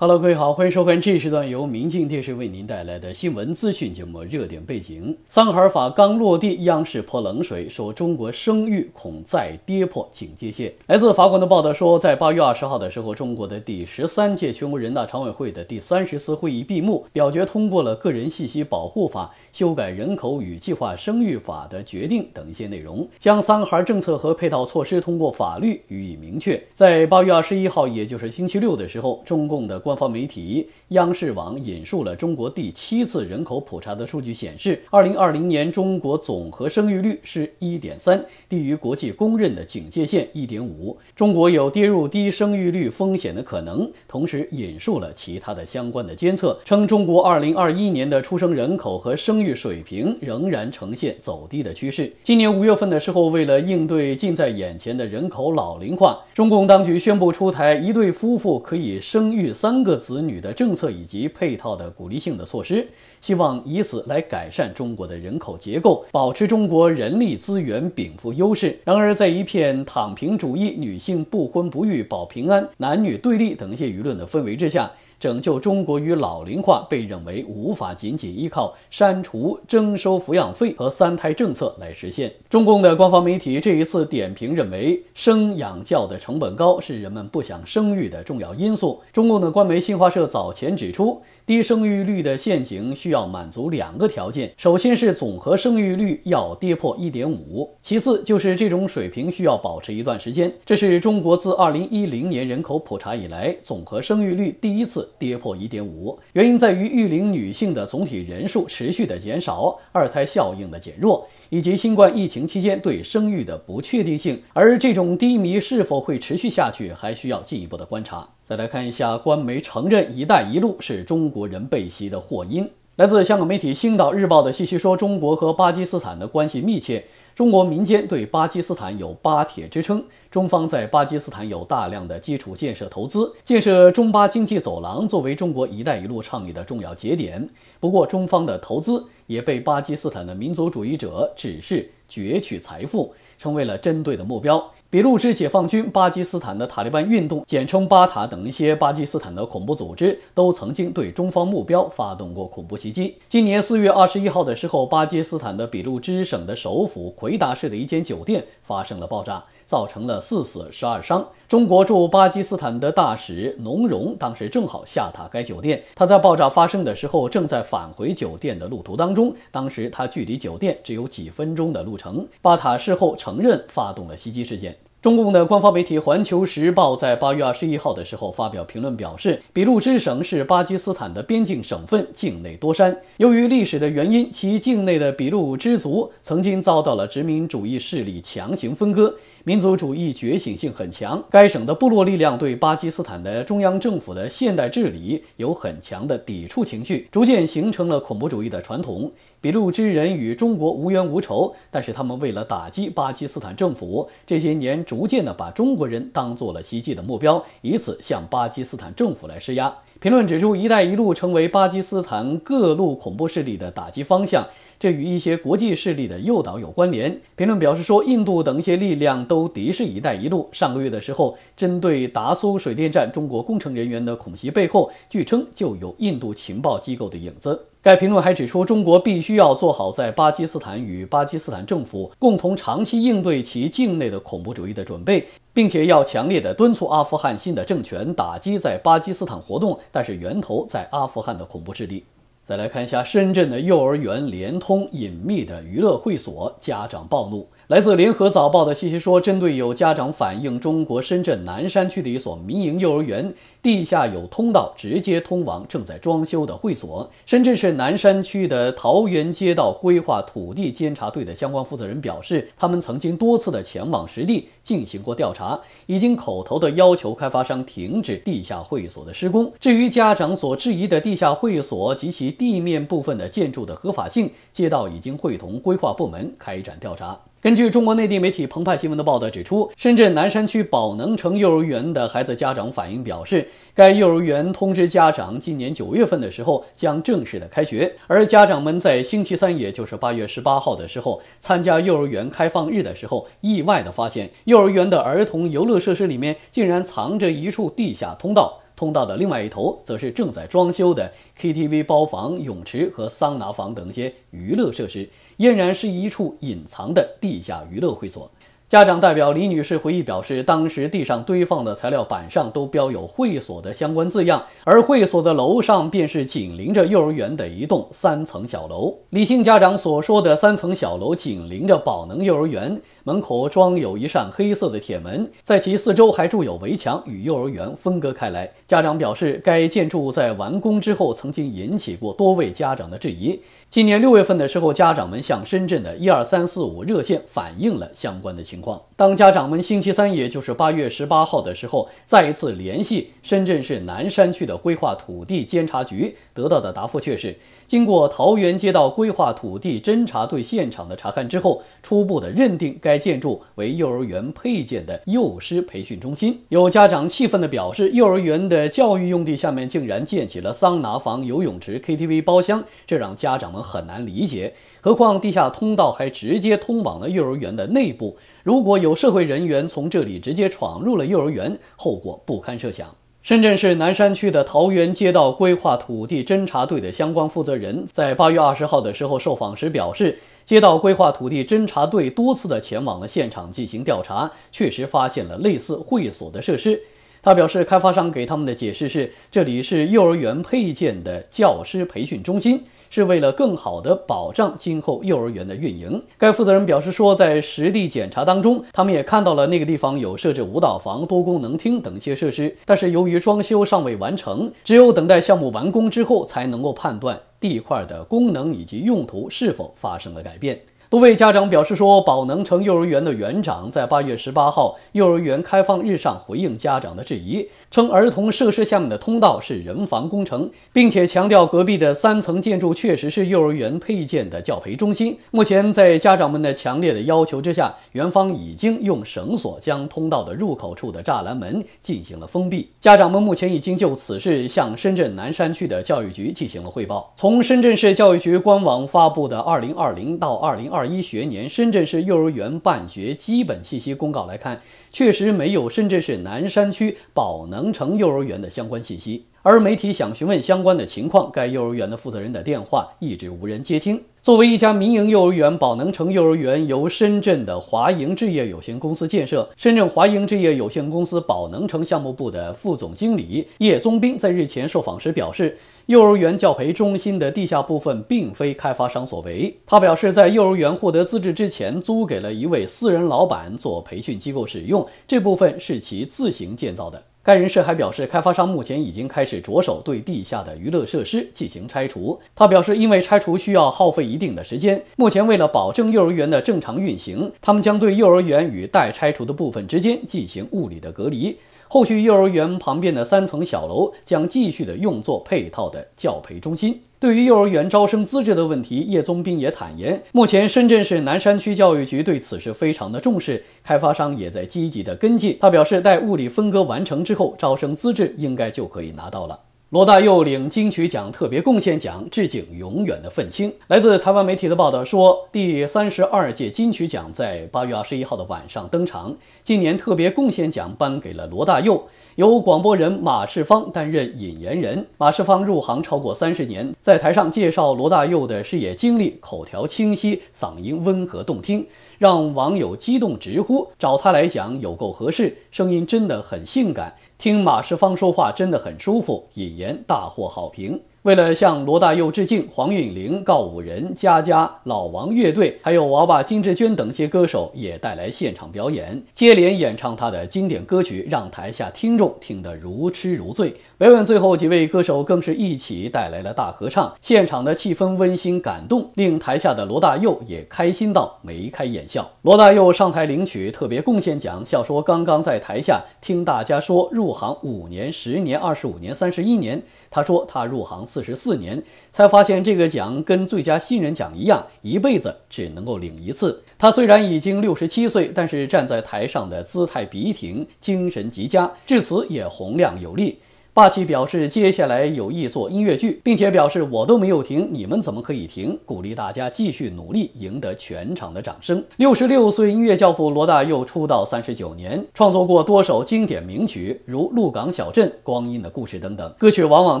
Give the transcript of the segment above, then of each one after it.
Hello，各位好，欢迎收看这一时段由民进电视为您带来的新闻资讯节目《热点背景》。三孩法刚落地，央视泼冷水，说中国生育恐再跌破警戒线。来自法国的报道说，在八月二十号的时候，中国的第十三届全国人大常委会的第三十次会议闭幕，表决通过了《个人信息保护法》修改《人口与计划生育法》的决定等一些内容，将三孩政策和配套措施通过法律予以明确。在八月二十一号，也就是星期六的时候，中共的。官方媒体央视网引述了中国第七次人口普查的数据显示，二零二零年中国总和生育率是一点三，低于国际公认的警戒线一点五，中国有跌入低生育率风险的可能。同时，引述了其他的相关的监测，称中国二零二一年的出生人口和生育水平仍然呈现走低的趋势。今年五月份的时候，为了应对近在眼前的人口老龄化，中共当局宣布出台一对夫妇可以生育三。三个子女的政策以及配套的鼓励性的措施，希望以此来改善中国的人口结构，保持中国人力资源禀赋优势。然而，在一片躺平主义、女性不婚不育保平安、男女对立等一些舆论的氛围之下。拯救中国与老龄化被认为无法仅仅依靠删除、征收抚养费和三胎政策来实现。中共的官方媒体这一次点评认为，生养教的成本高是人们不想生育的重要因素。中共的官媒新华社早前指出。低生育率的陷阱需要满足两个条件：首先是总和生育率要跌破1.5，其次就是这种水平需要保持一段时间。这是中国自2010年人口普查以来总和生育率第一次跌破1.5，原因在于育龄女性的总体人数持续的减少，二胎效应的减弱。以及新冠疫情期间对生育的不确定性，而这种低迷是否会持续下去，还需要进一步的观察。再来看一下，官媒承认“一带一路”是中国人被袭的祸因。来自香港媒体《星岛日报》的信息说，中国和巴基斯坦的关系密切，中国民间对巴基斯坦有“巴铁”之称，中方在巴基斯坦有大量的基础建设投资，建设中巴经济走廊作为中国“一带一路”倡议的重要节点。不过，中方的投资也被巴基斯坦的民族主义者指是攫取财富。成为了针对的目标。俾路支解放军、巴基斯坦的塔利班运动（简称巴塔）等一些巴基斯坦的恐怖组织，都曾经对中方目标发动过恐怖袭击。今年四月二十一号的时候，巴基斯坦的俾路支省的首府奎达市的一间酒店发生了爆炸。造成了四死十二伤。中国驻巴基斯坦的大使农荣当时正好下榻该酒店，他在爆炸发生的时候正在返回酒店的路途当中，当时他距离酒店只有几分钟的路程。巴塔事后承认发动了袭击事件。中共的官方媒体《环球时报》在八月二十一号的时候发表评论表示，俾路支省是巴基斯坦的边境省份，境内多山。由于历史的原因，其境内的俾路支族曾经遭到了殖民主义势力强行分割。民族主义觉醒性很强，该省的部落力量对巴基斯坦的中央政府的现代治理有很强的抵触情绪，逐渐形成了恐怖主义的传统。俾路支人与中国无冤无仇，但是他们为了打击巴基斯坦政府，这些年逐渐的把中国人当做了袭击的目标，以此向巴基斯坦政府来施压。评论指出，“一带一路”成为巴基斯坦各路恐怖势力的打击方向。这与一些国际势力的诱导有关联。评论表示说，印度等一些力量都敌视“一带一路”。上个月的时候，针对达苏水电站中国工程人员的恐袭背后，据称就有印度情报机构的影子。该评论还指出，中国必须要做好在巴基斯坦与巴基斯坦政府共同长期应对其境内的恐怖主义的准备，并且要强烈的敦促阿富汗新的政权打击在巴基斯坦活动，但是源头在阿富汗的恐怖势力。再来看一下深圳的幼儿园，联通隐秘的娱乐会所，家长暴怒。来自联合早报的信息说，针对有家长反映，中国深圳南山区的一所民营幼儿园地下有通道，直接通往正在装修的会所。深圳市南山区的桃园街道规划土地监察队的相关负责人表示，他们曾经多次的前往实地进行过调查，已经口头的要求开发商停止地下会所的施工。至于家长所质疑的地下会所及其地面部分的建筑的合法性，街道已经会同规划部门开展调查。根据中国内地媒体澎湃新闻的报道指出，深圳南山区宝能城幼儿园的孩子家长反映表示，该幼儿园通知家长今年九月份的时候将正式的开学，而家长们在星期三，也就是八月十八号的时候参加幼儿园开放日的时候，意外的发现幼儿园的儿童游乐设施里面竟然藏着一处地下通道。通道的另外一头，则是正在装修的 KTV 包房、泳池和桑拿房等一些娱乐设施，俨然是一处隐藏的地下娱乐会所。家长代表李女士回忆表示，当时地上堆放的材料板上都标有会所的相关字样，而会所的楼上便是紧邻着幼儿园的一栋三层小楼。李姓家长所说的三层小楼紧邻着宝能幼儿园，门口装有一扇黑色的铁门，在其四周还筑有围墙，与幼儿园分割开来。家长表示，该建筑在完工之后，曾经引起过多位家长的质疑。今年六月份的时候，家长们向深圳的一二三四五热线反映了相关的情况。当家长们星期三，也就是八月十八号的时候，再一次联系深圳市南山区的规划土地监察局，得到的答复却是。经过桃园街道规划土地侦查队现场的查看之后，初步的认定该建筑为幼儿园配建的幼师培训中心。有家长气愤的表示，幼儿园的教育用地下面竟然建起了桑拿房、游泳池、KTV 包厢，这让家长们很难理解。何况地下通道还直接通往了幼儿园的内部，如果有社会人员从这里直接闯入了幼儿园，后果不堪设想。深圳市南山区的桃园街道规划土地侦查队的相关负责人，在八月二十号的时候受访时表示，街道规划土地侦查队多次的前往了现场进行调查，确实发现了类似会所的设施。他表示，开发商给他们的解释是，这里是幼儿园配件的教师培训中心。是为了更好地保障今后幼儿园的运营，该负责人表示说，在实地检查当中，他们也看到了那个地方有设置舞蹈房、多功能厅等一些设施，但是由于装修尚未完成，只有等待项目完工之后，才能够判断地块的功能以及用途是否发生了改变。多位家长表示说，宝能城幼儿园的园长在八月十八号幼儿园开放日上回应家长的质疑，称儿童设施下的通道是人防工程，并且强调隔壁的三层建筑确实是幼儿园配建的教培中心。目前在家长们的强烈的要求之下，园方已经用绳索将通道的入口处的栅栏门进行了封闭。家长们目前已经就此事向深圳南山区的教育局进行了汇报。从深圳市教育局官网发布的二零二零到二零二。二一学年深圳市幼儿园办学基本信息公告来看，确实没有深圳市南山区宝能城幼儿园的相关信息。而媒体想询问相关的情况，该幼儿园的负责人的电话一直无人接听。作为一家民营幼儿园，宝能城幼儿园由深圳的华盈置业有限公司建设。深圳华盈置业有限公司宝能城项目部的副总经理叶宗斌在日前受访时表示。幼儿园教培中心的地下部分并非开发商所为。他表示，在幼儿园获得资质之前，租给了一位私人老板做培训机构使用，这部分是其自行建造的。该人士还表示，开发商目前已经开始着手对地下的娱乐设施进行拆除。他表示，因为拆除需要耗费一定的时间，目前为了保证幼儿园的正常运行，他们将对幼儿园与待拆除的部分之间进行物理的隔离。后续幼儿园旁边的三层小楼将继续的用作配套的教培中心。对于幼儿园招生资质的问题，叶宗斌也坦言，目前深圳市南山区教育局对此事非常的重视，开发商也在积极的跟进。他表示，待物理分割完成之后，招生资质应该就可以拿到了。罗大佑领金曲奖特别贡献奖，致敬永远的愤青。来自台湾媒体的报道说，第三十二届金曲奖在八月二十一号的晚上登场，今年特别贡献奖颁给了罗大佑。由广播人马世芳担任引言人。马世芳入行超过三十年，在台上介绍罗大佑的事业经历，口条清晰，嗓音温和动听，让网友激动直呼找他来讲有够合适，声音真的很性感，听马世芳说话真的很舒服，引言大获好评。为了向罗大佑致敬，黄韵玲、告五人、佳佳、老王乐队，还有娃娃、金志娟等些歌手也带来现场表演，接连演唱他的经典歌曲，让台下听众听得如痴如醉。表演最后几位歌手更是一起带来了大合唱，现场的气氛温馨感动，令台下的罗大佑也开心到眉开眼笑。罗大佑上台领取特别贡献奖，笑说：“刚刚在台下听大家说入行五年、十年、二十五年、三十一年，他说他入行四十四年，才发现这个奖跟最佳新人奖一样，一辈子只能够领一次。”他虽然已经六十七岁，但是站在台上的姿态笔挺，精神极佳，致辞也洪亮有力。霸气表示接下来有意做音乐剧，并且表示我都没有停，你们怎么可以停？鼓励大家继续努力，赢得全场的掌声。六十六岁音乐教父罗大佑出道三十九年，创作过多首经典名曲，如《鹿港小镇》《光阴的故事》等等。歌曲往往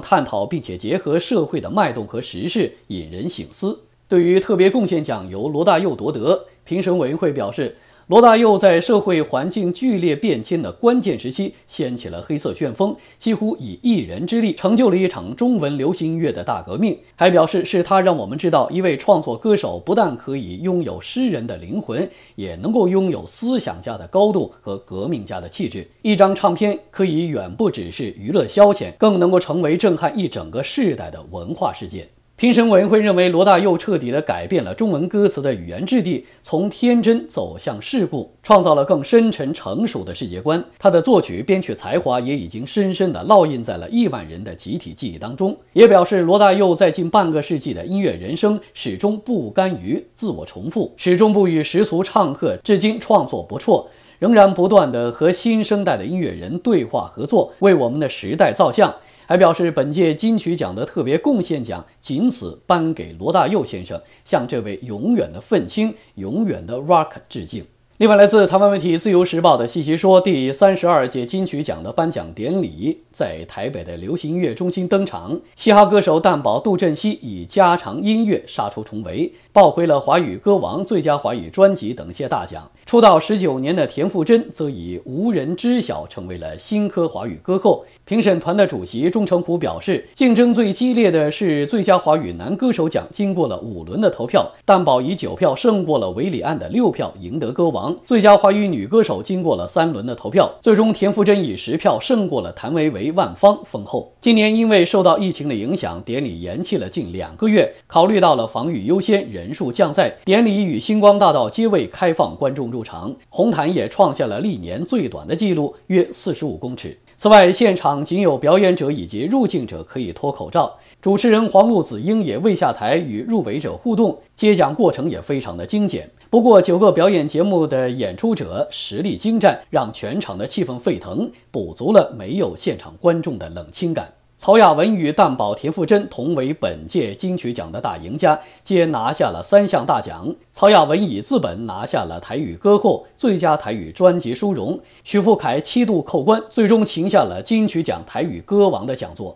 探讨并且结合社会的脉动和时事，引人醒思。对于特别贡献奖由罗大佑夺得，评审委员会表示。罗大佑在社会环境剧烈变迁的关键时期，掀起了黑色旋风，几乎以一人之力成就了一场中文流行乐的大革命。还表示是他让我们知道，一位创作歌手不但可以拥有诗人的灵魂，也能够拥有思想家的高度和革命家的气质。一张唱片可以远不只是娱乐消遣，更能够成为震撼一整个世代的文化事件。评审委员会认为，罗大佑彻底的改变了中文歌词的语言质地，从天真走向世故，创造了更深沉成熟的世界观。他的作曲编曲才华也已经深深的烙印在了亿万人的集体记忆当中。也表示，罗大佑在近半个世纪的音乐人生，始终不甘于自我重复，始终不与时俗唱和，至今创作不辍。仍然不断地和新生代的音乐人对话合作，为我们的时代造像。还表示本届金曲奖的特别贡献奖仅此颁给罗大佑先生，向这位永远的愤青、永远的 rock 致敬。另外，来自台湾媒体《自由时报》的信息说，第三十二届金曲奖的颁奖典礼在台北的流行音乐中心登场。嘻哈歌手蛋堡、杜振熙以加长音乐杀出重围，抱回了华语歌王、最佳华语专辑等些大奖。出道十九年的田馥甄则以无人知晓成为了新科华语歌后。评审团的主席钟成虎表示，竞争最激烈的是最佳华语男歌手奖，经过了五轮的投票，蛋堡以九票胜过了韦礼安的六票，赢得歌王。最佳华语女歌手经过了三轮的投票，最终田馥甄以十票胜过了谭维维、万芳封后。今年因为受到疫情的影响，典礼延期了近两个月。考虑到了防御优先，人数降在典礼与星光大道皆未开放观众入场，红毯也创下了历年最短的记录，约四十五公尺。此外，现场仅有表演者以及入境者可以脱口罩。主持人黄璐子英也未下台与入围者互动，接奖过程也非常的精简。不过，九个表演节目的演出者实力精湛，让全场的气氛沸腾，补足了没有现场观众的冷清感。曹雅文与蛋宝田馥甄同为本届金曲奖的大赢家，皆拿下了三项大奖。曹雅文以资本拿下了台语歌后、最佳台语专辑殊荣。徐富凯七度叩关，最终擒下了金曲奖台语歌王的讲座。